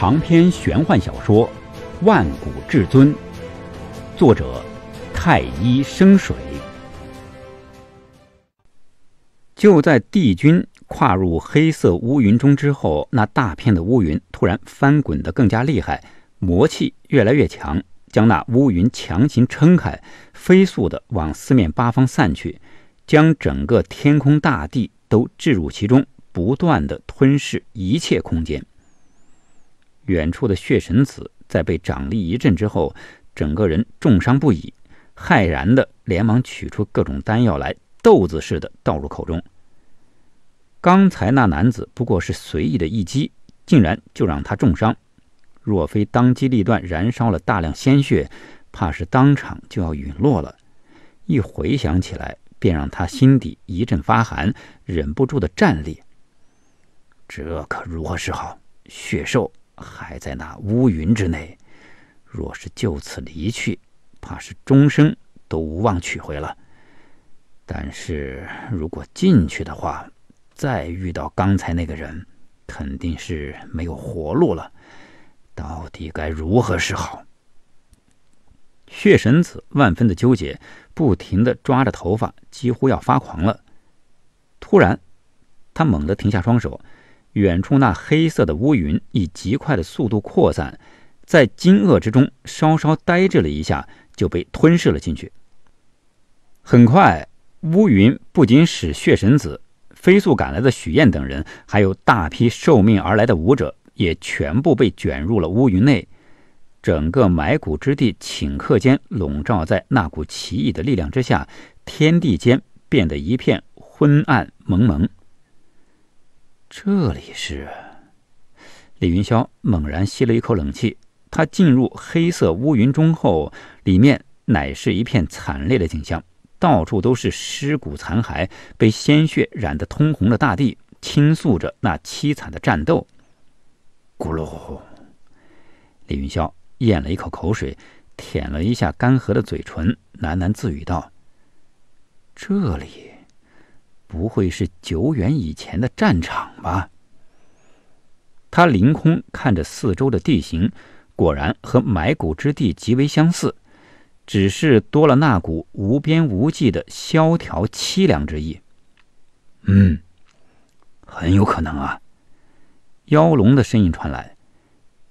长篇玄幻小说《万古至尊》，作者：太一生水。就在帝君跨入黑色乌云中之后，那大片的乌云突然翻滚得更加厉害，魔气越来越强，将那乌云强行撑开，飞速地往四面八方散去，将整个天空大地都置入其中，不断地吞噬一切空间。远处的血神子在被掌力一震之后，整个人重伤不已，骇然的连忙取出各种丹药来，豆子似的倒入口中。刚才那男子不过是随意的一击，竟然就让他重伤。若非当机立断燃烧了大量鲜血，怕是当场就要陨落了。一回想起来，便让他心底一阵发寒，忍不住的战栗。这可如何是好？血兽！还在那乌云之内，若是就此离去，怕是终生都无望取回了。但是，如果进去的话，再遇到刚才那个人，肯定是没有活路了。到底该如何是好？血神子万分的纠结，不停的抓着头发，几乎要发狂了。突然，他猛地停下双手。远处那黑色的乌云以极快的速度扩散，在惊愕之中稍稍呆滞了一下，就被吞噬了进去。很快，乌云不仅使血神子、飞速赶来的许燕等人，还有大批受命而来的舞者，也全部被卷入了乌云内。整个埋骨之地顷刻间笼罩在那股奇异的力量之下，天地间变得一片昏暗蒙蒙。这里是，李云霄猛然吸了一口冷气。他进入黑色乌云中后，里面乃是一片惨烈的景象，到处都是尸骨残骸，被鲜血染得通红的大地，倾诉着那凄惨的战斗。咕噜，李云霄咽了一口口水，舔了一下干涸的嘴唇，喃喃自语道：“这里。”不会是久远以前的战场吧？他凌空看着四周的地形，果然和埋骨之地极为相似，只是多了那股无边无际的萧条凄凉之意。嗯，很有可能啊。妖龙的声音传来：“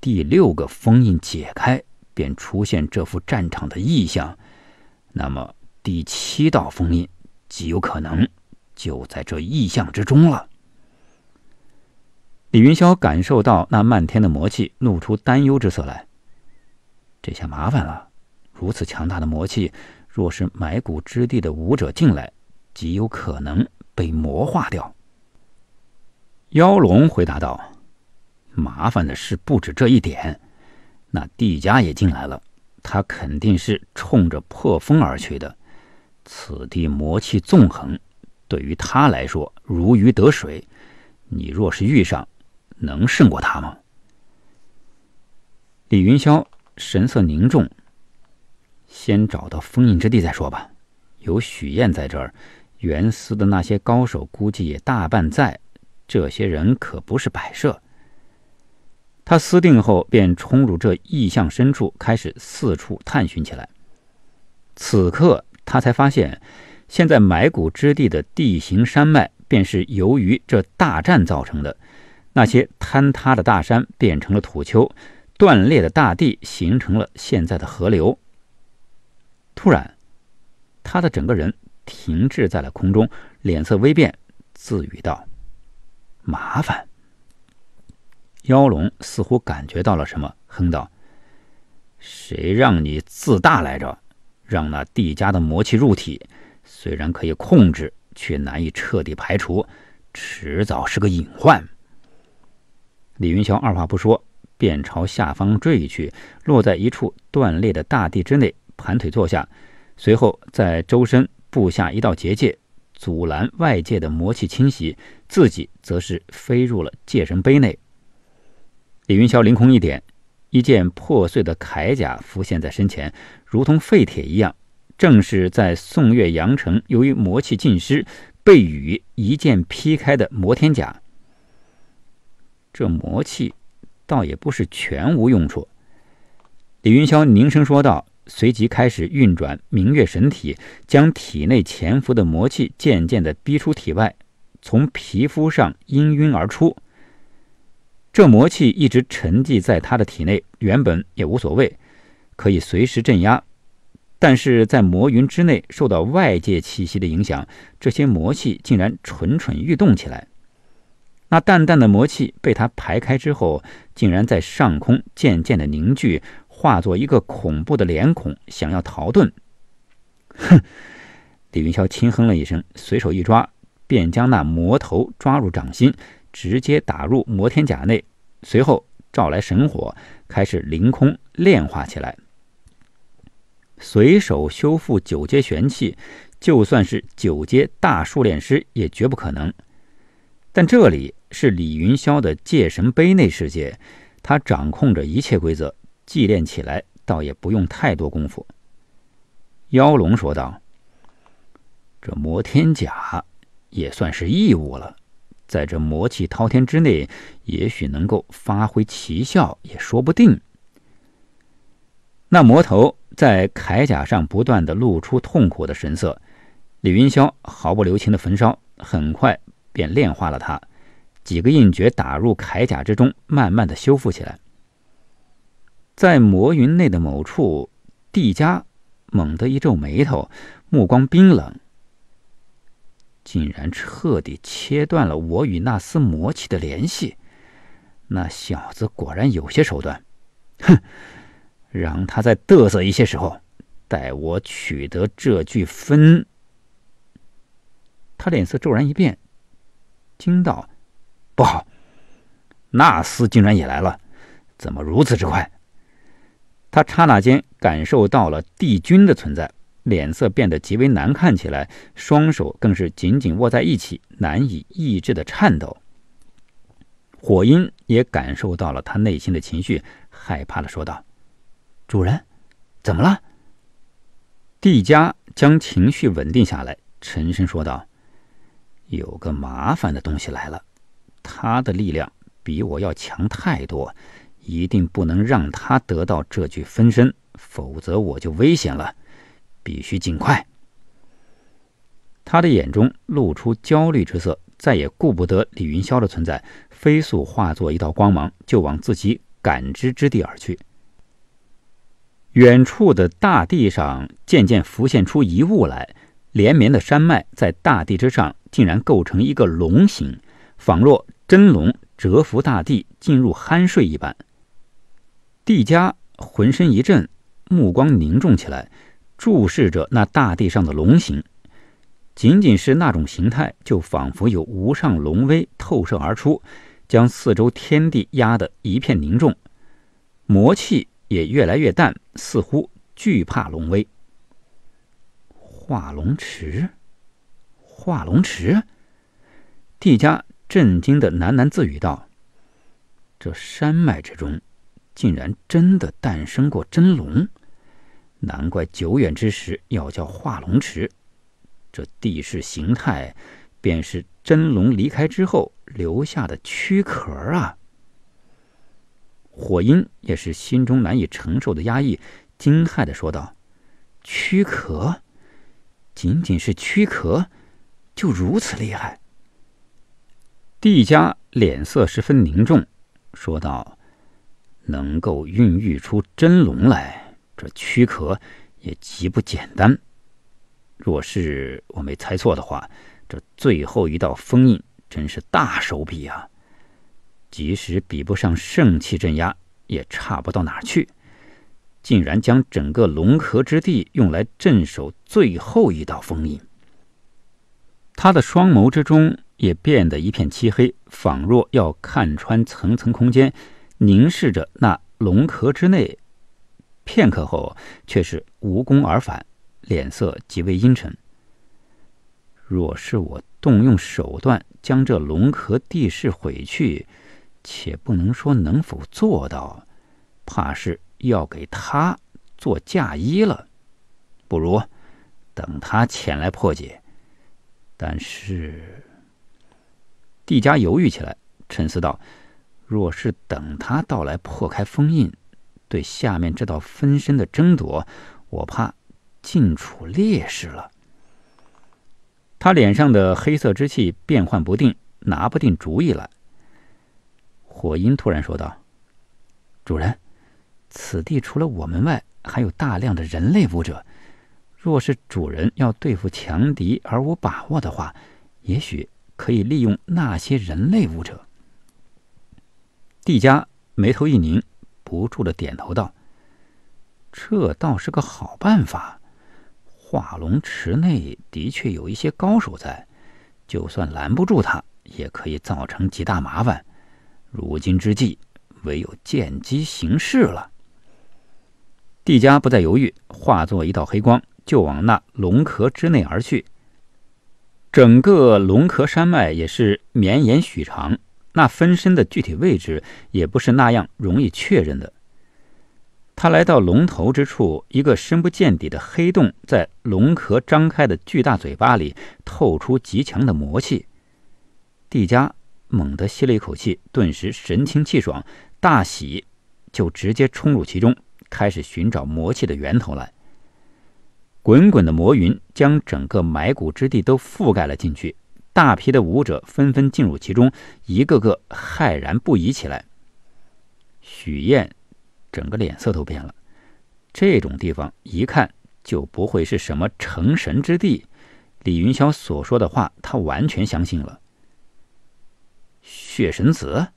第六个封印解开，便出现这幅战场的异象，那么第七道封印极有可能。”就在这意象之中了。李云霄感受到那漫天的魔气，露出担忧之色来。这下麻烦了，如此强大的魔气，若是埋骨之地的武者进来，极有可能被魔化掉。妖龙回答道：“麻烦的事不止这一点，那帝家也进来了，他肯定是冲着破风而去的。此地魔气纵横。”对于他来说，如鱼得水。你若是遇上，能胜过他吗？李云霄神色凝重，先找到封印之地再说吧。有许燕在这儿，原司的那些高手估计也大半在。这些人可不是摆设。他思定后，便冲入这异象深处，开始四处探寻起来。此刻，他才发现。现在埋骨之地的地形山脉，便是由于这大战造成的。那些坍塌的大山变成了土丘，断裂的大地形成了现在的河流。突然，他的整个人停滞在了空中，脸色微变，自语道：“麻烦。”妖龙似乎感觉到了什么，哼道：“谁让你自大来着？让那帝家的魔气入体。”虽然可以控制，却难以彻底排除，迟早是个隐患。李云霄二话不说，便朝下方坠去，落在一处断裂的大地之内，盘腿坐下。随后，在周身布下一道结界，阻拦外界的魔气侵袭，自己则是飞入了界神碑内。李云霄凌空一点，一件破碎的铠甲浮现在身前，如同废铁一样。正是在宋岳阳城，由于魔气尽失，被雨一剑劈开的摩天甲。这魔气倒也不是全无用处。李云霄凝声说道，随即开始运转明月神体，将体内潜伏的魔气渐渐的逼出体外，从皮肤上氤氲而出。这魔气一直沉寂在他的体内，原本也无所谓，可以随时镇压。但是在魔云之内，受到外界气息的影响，这些魔气竟然蠢蠢欲动起来。那淡淡的魔气被他排开之后，竟然在上空渐渐的凝聚，化作一个恐怖的脸孔，想要逃遁。哼！李云霄轻哼了一声，随手一抓，便将那魔头抓入掌心，直接打入魔天甲内。随后召来神火，开始凌空炼化起来。随手修复九阶玄器，就算是九阶大术炼师也绝不可能。但这里是李云霄的界神碑内世界，他掌控着一切规则，祭炼起来倒也不用太多功夫。妖龙说道：“这魔天甲也算是异物了，在这魔气滔天之内，也许能够发挥奇效，也说不定。”那魔头。在铠甲上不断的露出痛苦的神色，李云霄毫不留情的焚烧，很快便炼化了他。几个印诀打入铠甲之中，慢慢的修复起来。在魔云内的某处，帝迦猛地一皱眉头，目光冰冷，竟然彻底切断了我与那丝魔气的联系。那小子果然有些手段，哼！让他再嘚瑟一些时候，待我取得这句分。他脸色骤然一变，惊道：“不好！那厮竟然也来了，怎么如此之快？”他刹那间感受到了帝君的存在，脸色变得极为难看起来，双手更是紧紧握在一起，难以抑制的颤抖。火英也感受到了他内心的情绪，害怕的说道。主人，怎么了？帝家将情绪稳定下来，沉声说道：“有个麻烦的东西来了，他的力量比我要强太多，一定不能让他得到这具分身，否则我就危险了。必须尽快。”他的眼中露出焦虑之色，再也顾不得李云霄的存在，飞速化作一道光芒，就往自己感知之地而去。远处的大地上渐渐浮现出一物来，连绵的山脉在大地之上竟然构成一个龙形，仿若真龙蛰伏大地进入酣睡一般。帝迦浑身一震，目光凝重起来，注视着那大地上的龙形。仅仅是那种形态，就仿佛有无上龙威透射而出，将四周天地压得一片凝重，魔气。也越来越淡，似乎惧怕龙威。化龙池，化龙池，帝家震惊的喃喃自语道：“这山脉之中，竟然真的诞生过真龙，难怪久远之时要叫化龙池。这地势形态，便是真龙离开之后留下的躯壳啊。”火鹰也是心中难以承受的压抑，惊骇的说道：“躯壳，仅仅是躯壳，就如此厉害？”帝迦脸色十分凝重，说道：“能够孕育出真龙来，这躯壳也极不简单。若是我没猜错的话，这最后一道封印真是大手笔啊！”即使比不上圣器镇压，也差不到哪儿去。竟然将整个龙壳之地用来镇守最后一道封印。他的双眸之中也变得一片漆黑，仿若要看穿层层空间，凝视着那龙壳之内。片刻后，却是无功而返，脸色极为阴沉。若是我动用手段将这龙壳地势毁去，且不能说能否做到，怕是要给他做嫁衣了。不如等他前来破解。但是，帝迦犹豫起来，沉思道：“若是等他到来破开封印，对下面这道分身的争夺，我怕尽处劣势了。”他脸上的黑色之气变幻不定，拿不定主意来。火鹰突然说道：“主人，此地除了我们外，还有大量的人类武者。若是主人要对付强敌而无把握的话，也许可以利用那些人类武者。”帝迦眉头一拧，不住的点头道：“这倒是个好办法。化龙池内的确有一些高手在，就算拦不住他，也可以造成极大麻烦。”如今之计，唯有见机行事了。蒂加不再犹豫，化作一道黑光，就往那龙壳之内而去。整个龙壳山脉也是绵延许长，那分身的具体位置也不是那样容易确认的。他来到龙头之处，一个深不见底的黑洞在龙壳张开的巨大嘴巴里透出极强的魔气。蒂加。猛地吸了一口气，顿时神清气爽，大喜，就直接冲入其中，开始寻找魔气的源头来。滚滚的魔云将整个埋骨之地都覆盖了进去，大批的武者纷纷进入其中，一个个骇然不已起来。许燕整个脸色都变了，这种地方一看就不会是什么成神之地。李云霄所说的话，他完全相信了。血神子，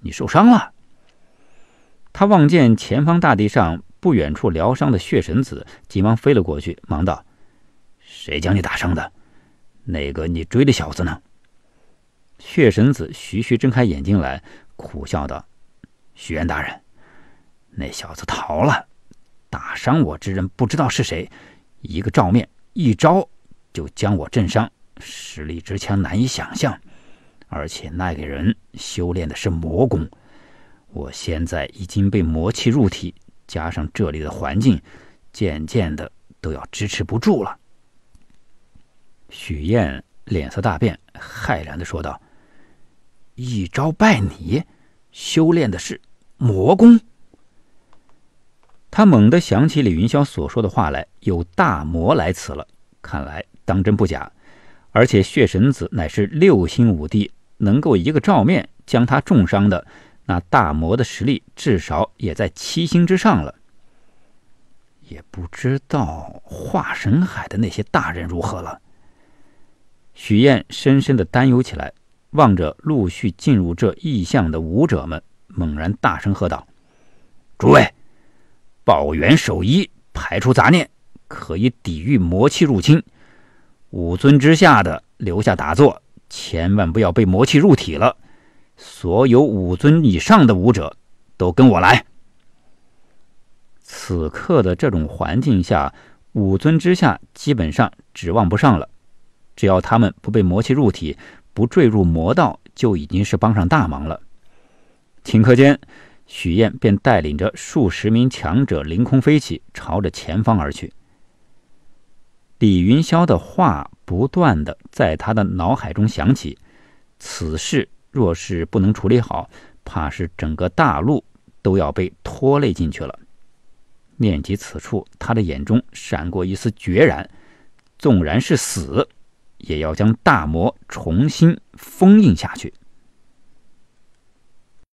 你受伤了。他望见前方大地上不远处疗伤的血神子，急忙飞了过去，忙道：“谁将你打伤的？那个你追的小子呢？”血神子徐徐睁开眼睛来，苦笑道：“许愿大人，那小子逃了。打伤我之人不知道是谁，一个照面，一招就将我震伤，实力之强难以想象。”而且那个人修炼的是魔功，我现在已经被魔气入体，加上这里的环境，渐渐的都要支持不住了。许燕脸色大变，骇然的说道：“一招败你，修炼的是魔功。”他猛地想起李云霄所说的话来，有大魔来此了，看来当真不假。而且血神子乃是六星武帝。能够一个照面将他重伤的那大魔的实力，至少也在七星之上了。也不知道化神海的那些大人如何了。许燕深深的担忧起来，望着陆续进入这异象的武者们，猛然大声喝道：“诸位，保元守一，排除杂念，可以抵御魔气入侵。武尊之下的留下打坐。”千万不要被魔气入体了！所有武尊以上的武者都跟我来。此刻的这种环境下，武尊之下基本上指望不上了。只要他们不被魔气入体，不坠入魔道，就已经是帮上大忙了。顷刻间，许燕便带领着数十名强者凌空飞起，朝着前方而去。李云霄的话。不断的在他的脑海中响起，此事若是不能处理好，怕是整个大陆都要被拖累进去了。念及此处，他的眼中闪过一丝决然，纵然是死，也要将大魔重新封印下去。